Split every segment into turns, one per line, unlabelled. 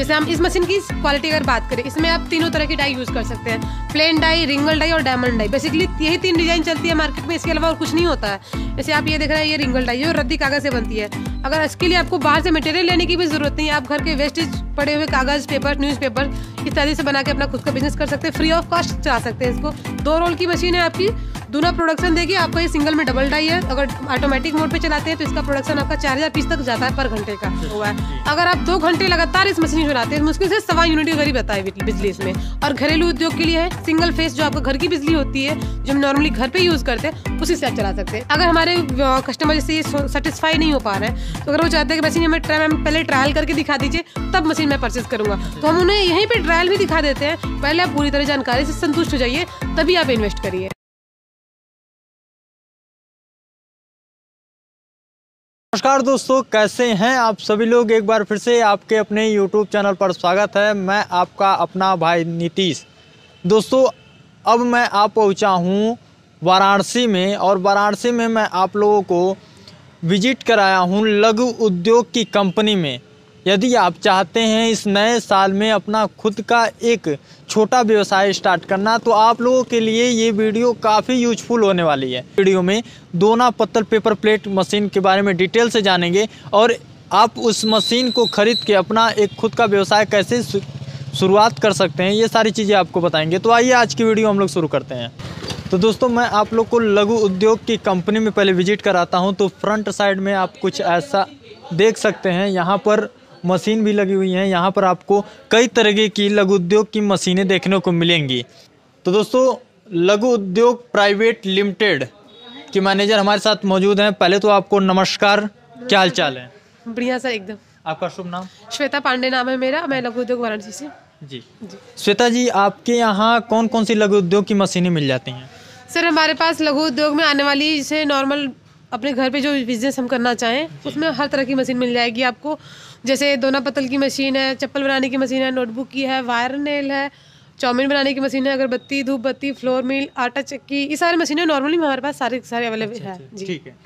जैसे हम इस मशीन की क्वालिटी अगर बात करें इसमें आप तीनों तरह की डाई यूज़ कर सकते हैं प्लेन डाई रिंगल डाई और डायमंड डाई बेसिकली यही तीन डिजाइन चलती है मार्केट में इसके अलावा और कुछ नहीं होता है जैसे आप ये देख रहे हैं ये रिंगल डाई है रद्दी कागज़ से बनती है अगर इसके लिए आपको बाहर से मटेरियल लेने की भी जरूरत नहीं है आप घर के वेस्टेज पड़े हुए कागज़ पेपर न्यूज पेपर इत्यादि से बना के अपना खुद का बिजनेस कर सकते हैं फ्री ऑफ कॉस्ट चला सकते हैं इसको दो रोल की मशीन है आपकी दोनों प्रोडक्शन देखिए आपका ये सिंगल में डबल डाई है अगर ऑटोमेटिक मोड पे चलाते हैं तो इसका प्रोडक्शन आपका चार हजार पीस तक जाता है पर घंटे का हुआ है अगर आप दो घंटे लगातार इस मशीन चलाते हैं तो मुश्किल से सवा यूनिट के करीब आता है बिजली इसमें और घरेलू उद्योग के लिए है सिंगल फेस जो आपका घर की बिजली होती है जो हम नॉर्मली घर पे यूज करते हैं उसी से आप चला सकते हैं अगर हमारे कस्टमर जैसे सेटिस्फाई नहीं हो पा रहे हैं तो अगर वो चाहते हैं कि मशीन हमें पहले ट्रायल करके दिखा दीजिए तब मशीन मैं परचेज करूंगा तो हम उन्हें यहीं पर ट्रायल भी दिखा देते हैं पहले आप पूरी तरह जानकारी से संतुष्ट हो जाइए तभी आप इन्वेस्ट करिए
नमस्कार दोस्तों कैसे हैं आप सभी लोग एक बार फिर से आपके अपने यूट्यूब चैनल पर स्वागत है मैं आपका अपना भाई नीतीश दोस्तों अब मैं आप पहुंचा हूं वाराणसी में और वाराणसी में मैं आप लोगों को विजिट कराया हूं लघु उद्योग की कंपनी में यदि आप चाहते हैं इस नए साल में अपना खुद का एक छोटा व्यवसाय स्टार्ट करना तो आप लोगों के लिए ये वीडियो काफ़ी यूजफुल होने वाली है वीडियो में दोना पत्तल पेपर प्लेट मशीन के बारे में डिटेल से जानेंगे और आप उस मशीन को खरीद के अपना एक खुद का व्यवसाय कैसे शुरुआत कर सकते हैं ये सारी चीज़ें आपको बताएंगे तो आइए आज की वीडियो हम लोग शुरू करते हैं तो दोस्तों मैं आप लोग को लघु उद्योग की कंपनी में पहले विजिट कराता हूँ तो फ्रंट साइड में आप कुछ ऐसा देख सकते हैं यहाँ पर मशीन भी लगी हुई हैं यहाँ पर आपको कई तरह की लघु उद्योग की मशीनें देखने को मिलेंगी तो दोस्तों लघु उद्योग प्राइवेट लिमिटेड के मैनेजर हमारे साथ मौजूद हैं पहले तो आपको नमस्कार क्या हाल चाल है
बढ़िया सर एकदम आपका शुभ नाम श्वेता पांडे नाम है मेरा मैं लघु उद्योग वाराणसी से जी,
श्वेता जी आपके यहाँ कौन कौन सी लघु उद्योग की मशीनें मिल जाती हैं
सर हमारे पास लघु उद्योग में आने वाली जैसे नॉर्मल अपने घर पे जो बिजनेस हम करना चाहें उसमें हर तरह की मशीन मिल जाएगी आपको जैसे दोना पतल की मशीन है चप्पल बनाने की मशीन है नोटबुक की है वायर नेल है चाउमीन बनाने की मशीन है अगरबत्ती धूप बत्ती फ्लोर मिल आटा चक्की ये सारी मशीनें नॉर्मली हमारे पास सारे सारे अवेलेबल अच्छा, है अच्छा,
ठीक है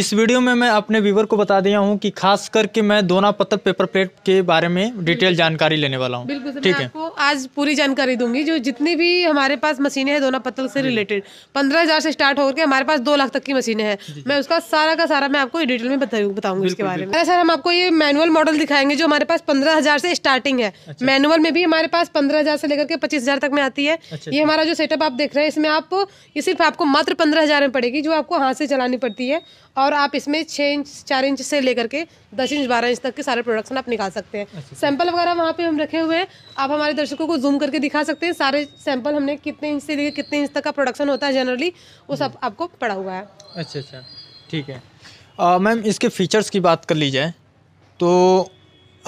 इस वीडियो में मैं अपने व्यूवर को बता दिया हूँ कि खास करके मैं दोना पत्थर पेपर प्लेट के बारे में डिटेल जानकारी लेने वाला हूँ बिल्कुल ठीक है आपको
आज पूरी जानकारी दूंगी जो जितनी भी हमारे पास मशीनें हैं दोना पत्र से रिलेटेड पंद्रह हजार से स्टार्ट होकर हमारे पास दो लाख तक की मशीनें हैं मैं उसका सारा का सारा मैं आपको डिटेल में बताऊंगी इसके बारे में अच्छा, सर हम आपको ये मैनुअल मॉडल दिखाएंगे जो हमारे पास पंद्रह हजार से स्टार्टिंग है मैनुअल अच्छा। में भी हमारे पास पंद्रह हजार से लेकर के पच्चीस हजार तक में आती है अच्छा, ये हमारा जो सेटअप आप देख रहे हैं इसमें आप ये सिर्फ आपको मात्र पंद्रह हजार में पड़ेगी जो आपको हाथ से चलानी पड़ती है और आप इसमें छः इंच चार इंच से लेकर के दस इंच बारह इंच तक के सारे प्रोडक्शन आप निकाल सकते हैं सैंपल अच्छा। वगैरह वहाँ पे हम रखे हुए हैं आप हमारे दर्शकों को जूम करके दिखा सकते हैं सारे सैंपल हमने कितने इंच से लेकर कितने इंच तक का प्रोडक्शन होता है जनरली वो सब हम्म। आपको पड़ा हुआ है
अच्छा अच्छा ठीक है मैम इसके फीचर्स की बात कर ली जाए तो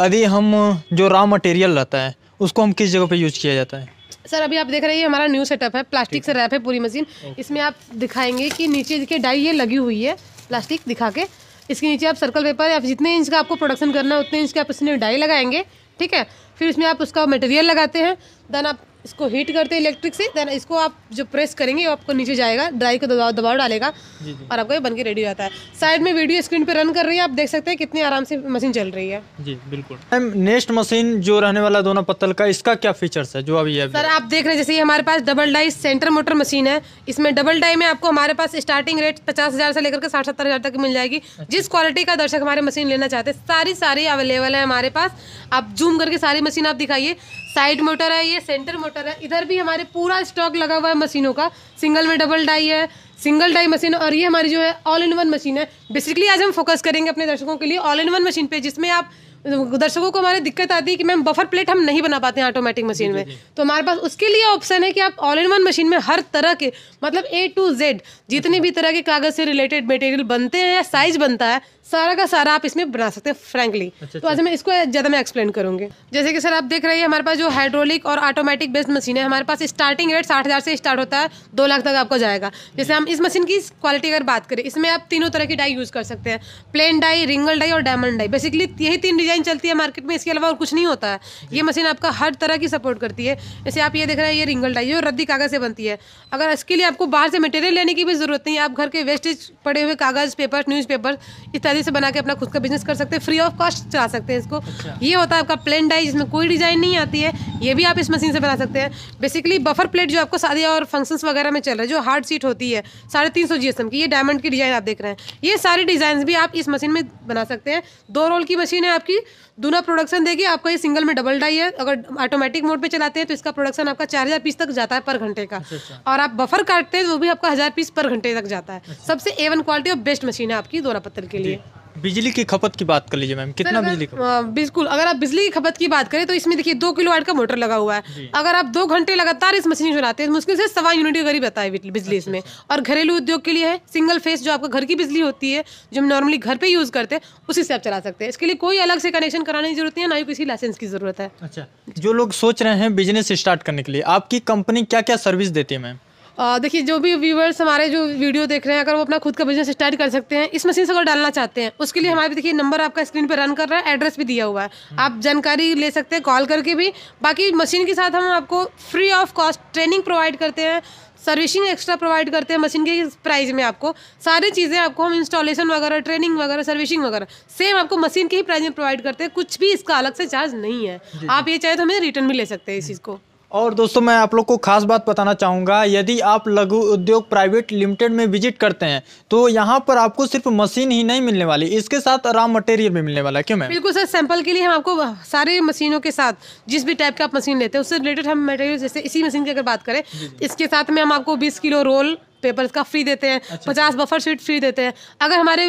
यदि हम जो रॉ मटेरियल रहता है उसको हम किस जगह पर यूज किया जाता है
सर अभी आप देख रहे हैं हमारा न्यू सेटअप है प्लास्टिक से रैप है पूरी मशीन इसमें आप दिखाएंगे कि नीचे देखिए डाई ये लगी हुई है प्लास्टिक दिखा के इसके नीचे आप सर्कल पेपर या जितने इंच का आपको प्रोडक्शन करना है उतने इंच के आप इसमें डाई लगाएंगे ठीक है फिर इसमें आप उसका मटेरियल लगाते हैं देन आप इसको हीट करते हैं इलेक्ट्रिक से देन इसको आप जो प्रेस करेंगे वो आपको नीचे जाएगा ड्राई को दबाव दबाव डालेगा जी जी। और आपका ये बन के रेडी जाता है साइड में वीडियो स्क्रीन पे रन कर रही है आप देख सकते हैं कितनी आराम से मशीन चल रही है
जी बिल्कुल मैम नेक्स्ट मशीन जो रहने वाला दोनों पत्तल का इसका क्या फीचर्स है जो अभी है
सर आप देख रहे हैं जैसे हमारे पास double die centre motor machine है इसमें डबल डाई में आपको हमारे पास स्टार्टिंग रेट पचास से लेकर के साठ सत्तर तक मिल जाएगी अच्छा। जिस क्वालिटी का दर्शक हमारे मशीन लेना चाहते हैं सारी सारी अवेलेबल है हमारे पास आप जूम करके सारी मशीन आप दिखाइए साइड मोटर है ये सेंटर मोटर है इधर भी हमारे पूरा स्टॉक लगा हुआ है मशीनों का सिंगल में डबल डाई है सिंगल डाई मशीन और ये हमारी जो है ऑल इन वन मशीन है बेसिकली आज हम फोकस करेंगे अपने दर्शकों के लिए ऑल इन वन मशीन पे जिसमें आप दर्शकों को हमारे दिक्कत आती है कि मैम बफर प्लेट हम नहीं बना पाते हैं ऑटोमेटिक मशीन में तो हमारे पास उसके लिए ऑप्शन है कि आप ऑल इन वन मशीन में हर तरह के मतलब ए टू जेड जितने अच्छा। भी तरह के कागज़ से रिलेटेड मटेरियल बनते हैं या साइज बनता है सारा का सारा आप इसमें बना सकते हैं फ्रेंकली अच्छा, तो अच्छा। आज मैं इसको ज़्यादा मैं एक्सप्लेन करूँगी जैसे कि सर आप देख रहे हैं हमारे पास जो हाइड्रोलिक और ऑटोमेटिक बेस्ड मशीन है हमारे पास स्टार्टिंग रेट साठ हज़ार से स्टार्ट होता है दो लाख तक आपको जाएगा जैसे हम इस मशीन की क्वालिटी अगर बात करें इसमें आप तीनों तरह की डाई यूज़ कर सकते हैं प्लेन डाई रिंगल डाई और डायमंड डाई बेसिकली यही तीन डिज़ाइन चलती है मार्केट में इसके अलावा और कुछ नहीं होता है ये मशीन आपका हर तरह की सपोर्ट करती है जैसे आप ये देख रहे हैं ये रिंगल डाई जो रद्दी कागज़ से बनती है अगर इसके लिए आपको बाहर से मटेरियल लेने की भी ज़रूरत नहीं है आप घर के वेस्टेज पड़े हुए कागज़ पेपर न्यूज़ पेपर इत्यादि से बना के अपना खुद का बिजनेस कर सकते हैं फ्री ऑफ कॉस्ट चला सकते हैं इसको अच्छा। ये होता है आपका प्लेन डाई जिसमें कोई डिजाइन नहीं आती है ये भी आप इस मशीन से बना सकते हैं बेसिकली बफर प्लेट जो आपको शादी और फंक्शंस वगैरह में चल रहा है जो हार्ड सीट होती है साढ़े तीन सौ की ये डायमंड की डिजाइन आप देख रहे हैं ये सारे डिजाइन भी आप इस मशीन में बना सकते हैं दो रोल की मशीन है आपकी दोनों प्रोडक्शन देगी आपका ये सिंगल में डबल डाई है अगर ऑटोमेटिक मोड पे चलाते हैं तो इसका प्रोडक्शन आपका चार हजार पीस तक जाता है पर घंटे का अच्छा, अच्छा। और आप बफर काटते हैं तो वो भी आपका हजार पीस पर घंटे तक जाता है अच्छा। सबसे एवन क्वालिटी और बेस्ट मशीन है आपकी दोरा पत्थर के लिए
बिजली की खपत की बात कर लीजिए मैम कितना बिजली
बिल्कुल अगर आप बिजली की खपत की बात करें तो इसमें देखिए दो किलो वाट का मोटर लगा हुआ है अगर आप दो घंटे लगातार इस मशीन चलाते हैं तो मुश्किल से सवा यूनिट के करीब आता है बिजली अच्छा, इसमें अच्छा। और घरेलू उद्योग के लिए है सिंगल फेस जो आपका घर की बिजली होती है जो हम नॉर्मली घर पर यूज़ करते हैं उसी से आप चला सकते हैं इसके लिए कोई अलग से कनेक्शन कराने की जरूरत है ना ही किसी लाइसेंस की जरूरत है
अच्छा जो लोग सोच रहे हैं बिजनेस स्टार्ट करने के लिए आपकी कंपनी क्या क्या सर्विस देती है मैम
देखिए जो भी व्यूवर्स हमारे जो वीडियो देख रहे हैं अगर वो अपना खुद का बिजनेस स्टार्ट कर सकते हैं इस मशीन से अगर डालना चाहते हैं उसके लिए हमारे देखिए नंबर आपका स्क्रीन पर रन कर रहा है एड्रेस भी दिया हुआ है हम्म। आप जानकारी ले सकते हैं कॉल करके भी बाकी मशीन के साथ हम आपको free of cost training provide करते हैं सर्विसिंग एक्स्ट्रा प्रोवाइड करते हैं मशीन के प्राइस में आपको सारी चीज़ें आपको हम इंस्टॉलेशन वगैरह ट्रेनिंग वगैरह सर्विसिंग वगैरह सेम आपको मशीन के ही प्राइस में प्रोवाइड करते हैं कुछ भी इसका अलग से चार्ज नहीं है आप ये चाहे तो हमें रिटर्न भी ले सकते हैं इस चीज़ को
और दोस्तों मैं आप लोग को खास बात बताना चाहूँगा यदि आप लघु उद्योग प्राइवेट लिमिटेड में विजिट करते हैं तो यहाँ पर आपको सिर्फ मशीन ही नहीं मिलने वाली इसके साथ रॉ मटेरियल भी मिलने वाला है क्यों मैं
बिल्कुल सर सैंपल के लिए हम आपको सारे मशीनों के साथ जिस भी टाइप का आप मशीन लेते हैं उससे रिलेटेड हम मटेरियल जैसे इसी मशीन की अगर बात करें इसके साथ में हम आपको बीस किलो रोल पेपर इसका फ्री देते हैं अच्छा, पचास बफर शीट फ्री देते हैं अगर हमारे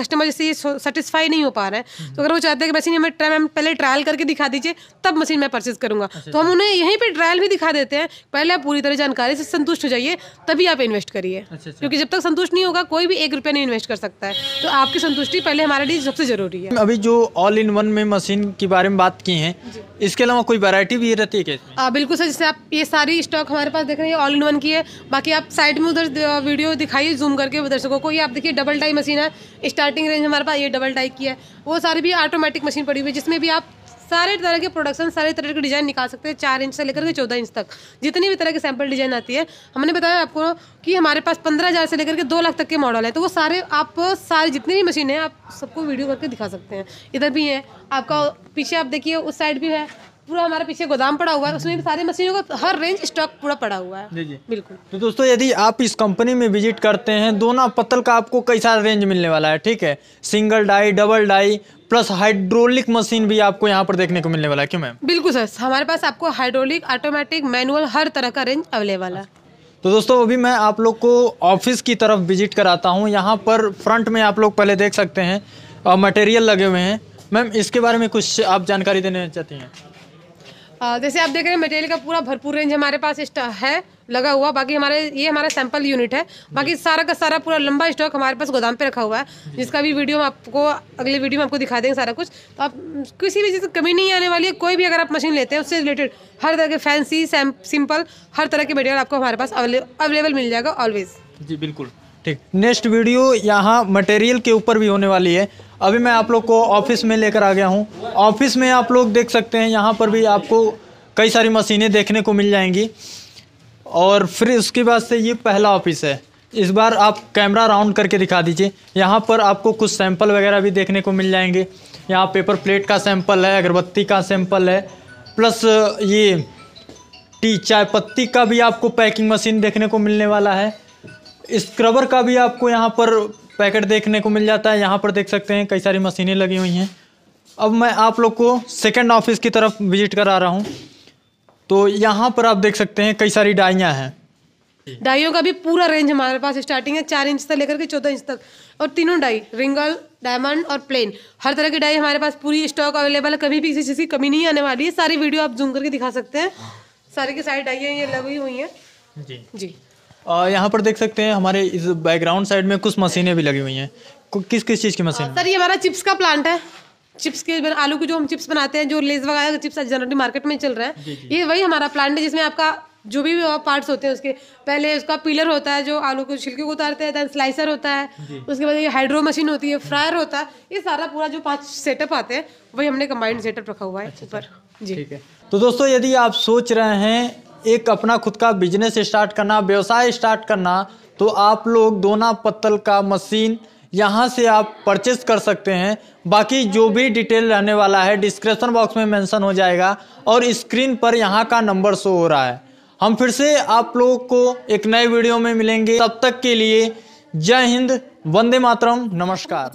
कस्टमर जैसे ये सेटिस्फाई नहीं हो पा रहे हैं तो अगर वो चाहते हैं कि मशीन हमें मैम पहले ट्रायल करके दिखा दीजिए तब मशीन मैं परचेज करूँगा अच्छा, तो हम अच्छा। उन्हें यहीं पर ट्रायल भी दिखा देते हैं पहले आप पूरी तरह जानकारी से संतुष्ट हो जाइए तभी आप इन्वेस्ट करिए अच्छा, क्योंकि जब तक संतुष्ट नहीं होगा कोई भी एक रुपया नहीं इन्वेस्ट कर सकता है तो आपकी संतुष्टि पहले हमारे लिए सबसे जरूरी है
अभी जो ऑल इन वन में मशीन के बारे में बात की है इसके अलावा कोई वैरायटी भी रहती है
बिल्कुल सर जैसे आप ये सारी स्टॉक हमारे पास देख रहे हैं ऑल इन वन की है बाकी आप साइड में उधर वीडियो दिखाई जूम करके दर्शकों को ये आप देखिए डबल टाई मशीन है स्टार्टिंग रेंज हमारे पास ये डबल टाई की है वो सारी भी ऑटोमेटिक मशीन पड़ी हुई है जिसमें भी आप सारे तरह के प्रोडक्शन सारे तरह के डिज़ाइन निकाल सकते हैं चार इंच से लेकर के चौदह इंच तक जितनी भी तरह के सैंपल डिज़ाइन आती है हमने बताया आपको कि हमारे पास पंद्रह हज़ार से लेकर के दो लाख तक के मॉडल हैं तो वो सारे आप सारे जितनी भी मशीन है आप सबको वीडियो करके दिखा सकते हैं इधर भी है आपका पीछे आप देखिए उस साइड भी है पूरा हमारे पीछे गोदाम पड़ा हुआ है उसमें भी सारी मशीनों का हर रेंज स्टॉक पूरा पड़ा हुआ है जी जी बिल्कुल
तो दोस्तों यदि आप इस कंपनी में विजिट करते हैं दोनों पत्तल का आपको कई सारा रेंज मिलने वाला है ठीक है single die double die plus hydraulic machine भी आपको यहाँ पर देखने को मिलने वाला है क्यों मैम
बिल्कुल सर हमारे पास आपको हाइड्रोलिक ऑटोमेटिक मैनुअल हर तरह का रेंज अवेलेबल है
तो दोस्तों अभी मैं आप लोग को ऑफिस की तरफ विजिट कराता हूँ यहाँ पर फ्रंट में आप लोग पहले देख सकते हैं मटेरियल लगे हुए हैं मैम इसके बारे में कुछ आप जानकारी देना चाहती हैं
जैसे आप देख रहे हैं मटेरियल का पूरा भरपूर रेंज हमारे पास है लगा हुआ बाकी हमारे ये हमारा सैंपल यूनिट है बाकी सारा का सारा पूरा लंबा स्टॉक हमारे पास गोदाम पे रखा हुआ है जिसका भी वीडियो हम आपको अगले वीडियो में आपको दिखा देंगे सारा कुछ तो आप किसी भी चीज़ की कमी नहीं आने वाली है कोई भी अगर आप मशीन लेते हैं उससे रिलेटेड हर तरह के फैंसी सिंपल हर तरह के मटेरियल आपको हमारे पास अवेलेबल मिल जाएगा ऑलवेज
जी बिल्कुल ठीक नेक्स्ट वीडियो यहाँ मटेरियल के ऊपर भी होने वाली है अभी मैं आप लोग को ऑफिस में लेकर आ गया हूँ ऑफिस में आप लोग देख सकते हैं यहाँ पर भी आपको कई सारी मशीनें देखने को मिल जाएंगी और फिर उसके बाद से ये पहला ऑफिस है इस बार आप कैमरा राउंड करके दिखा दीजिए यहाँ पर आपको कुछ सैंपल वगैरह भी देखने को मिल जाएंगे यहाँ पेपर प्लेट का सैंपल है अगरबत्ती का सैंपल है प्लस ये टी चाय पत्ती का भी आपको पैकिंग मशीन देखने को मिलने वाला है स्क्रबर का भी आपको यहाँ पर पैकेट देखने को मिल जाता है यहाँ पर देख सकते हैं कई सारी मशीनें लगी हुई हैं अब मैं आप लोग को सेकेंड ऑफिस की तरफ विजिट करा रहा हूँ तो यहाँ पर आप देख सकते हैं कई सारी डाइयाँ हैं
डाइयों का भी पूरा रेंज हमारे पास स्टार्टिंग है चार इंच से लेकर के चौदह इंच तक और तीनों डाई रिंगल डायमंड और प्लेन हर तरह की डाई हमारे पास पूरी स्टॉक अवेलेबल है कभी भी किसी चीज़ की कमी नहीं आने वाली है सारी वीडियो आप जूम करके दिखा सकते हैं सारी की सारी डाइयाँ ये लगी हुई हैं जी जी
और यहाँ पर देख सकते हैं हमारे इस बैकग्राउंड साइड में कुछ मशीनें भी लगी हुई हैं किस किस चीज़ की मशीन सर
ये हमारा चिप्स का प्लांट है चिप्स के आलू के जो हम चिप्स बनाते हैं जो लेस वगैरह का चिप्स जनरली मार्केट में चल रहा है ये वही हमारा प्लांट है जिसमें आपका जो भी पार्ट्स होते हैं उसके पहले उसका पिलर होता है जो आलू के छिलके को उतारते हैं स्लाइसर होता है उसके बाद ये हाइड्रो मशीन होती है फ्रायर होता है ये सारा पूरा जो पांच सेटअप आते हैं वही हमने कंबाइंड सेटअप रखा हुआ है अच्छा, ऊपर अच्छा। जी
ठीक है तो दोस्तों यदि आप सोच रहे हैं एक अपना खुद का बिजनेस स्टार्ट करना व्यवसाय स्टार्ट करना तो आप लोग दोना पत्तल का मशीन यहाँ से आप परचेस कर सकते हैं बाकी जो भी डिटेल रहने वाला है डिस्क्रिप्शन बॉक्स में मेंशन हो जाएगा और स्क्रीन पर यहाँ का नंबर शो हो रहा है हम फिर से आप लोगों को एक नए वीडियो में मिलेंगे तब तक के लिए जय हिंद वंदे मातरम नमस्कार